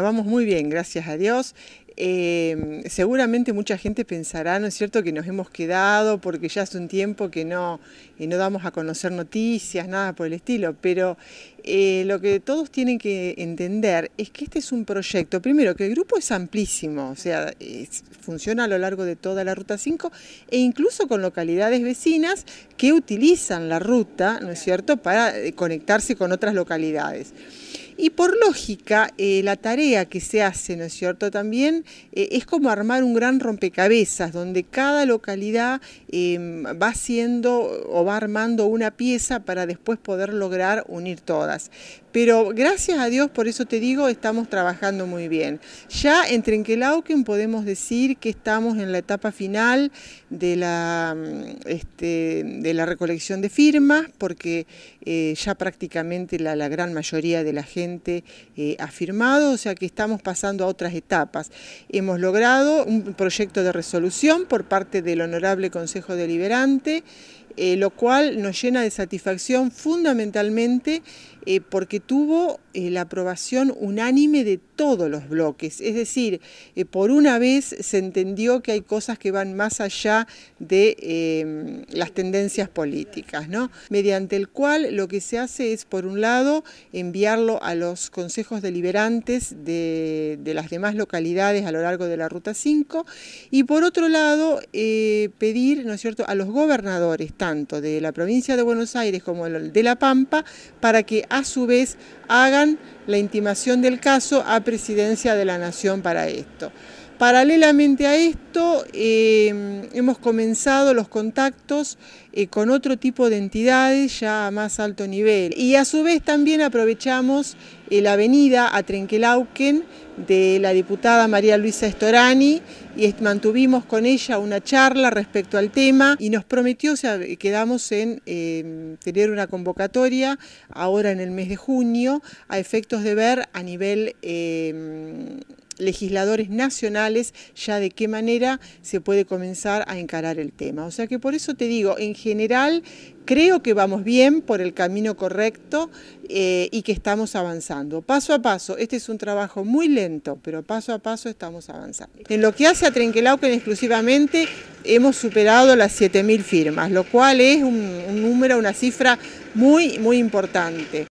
Vamos muy bien, gracias a Dios. Em, seguramente mucha gente pensará, ¿no es cierto?, que nos hemos quedado porque ya hace un tiempo que no, no damos a conocer noticias, nada por el estilo, pero eh, lo que todos tienen que entender es que este es un proyecto, primero, que el grupo es amplísimo, o sea, funciona a lo largo de toda la Ruta 5 e incluso con localidades vecinas que utilizan la ruta, ¿no es cierto?, para eh, conectarse con otras localidades. Y por lógica, eh, la tarea que se hace, ¿no es cierto?, también eh, es como armar un gran rompecabezas, donde cada localidad em, va haciendo o va armando una pieza para después poder lograr unir todas. Pero gracias a Dios, por eso te digo, estamos trabajando muy bien. Ya en Trenquelauquen podemos decir que estamos en la etapa final de la, mm, este, de la recolección de firmas, porque eh, ya prácticamente la gran mayoría de la gente eh, afirmado, o sea que estamos pasando a otras etapas. Hemos logrado un proyecto de resolución por parte del Honorable Consejo Deliberante eh, lo cual nos llena de satisfacción fundamentalmente eh, porque tuvo eh, la aprobación unánime de todos los bloques. Es decir, por una vez se entendió que hay cosas que van más allá de em, las tendencias políticas, ¿no? mediante el cual lo que se hace es, por un lado, enviarlo a los consejos deliberantes de, las demás localidades a lo largo de la Ruta 5 y, por otro lado, pedir ¿no es cierto? a los gobernadores, tanto de la provincia de Buenos Aires como de La Pampa, para que a su vez hagan la intimación del caso a Presidencia de la Nación para esto. Paralelamente a esto, eh, hemos comenzado los contactos eh, con otro tipo de entidades ya a más alto nivel. Y a su vez también aprovechamos eh, la avenida a Trenquelauquen de la diputada María Luisa Estorani, y mantuvimos con ella una charla respecto al tema y nos prometió, quedamos en em, tener una convocatoria ahora en el mes de junio a efectos de ver a nivel... Em, legisladores nacionales ya de qué manera se puede comenzar a encarar el tema. O sea que por eso te digo, en general creo que vamos bien por el camino correcto eh, y que estamos avanzando. Paso a paso, este es un trabajo muy lento, pero paso a paso estamos avanzando. En lo que hace a Trenquelauquen exclusivamente, hemos superado las 7.000 firmas, lo cual es un, un número, una cifra muy, muy importante.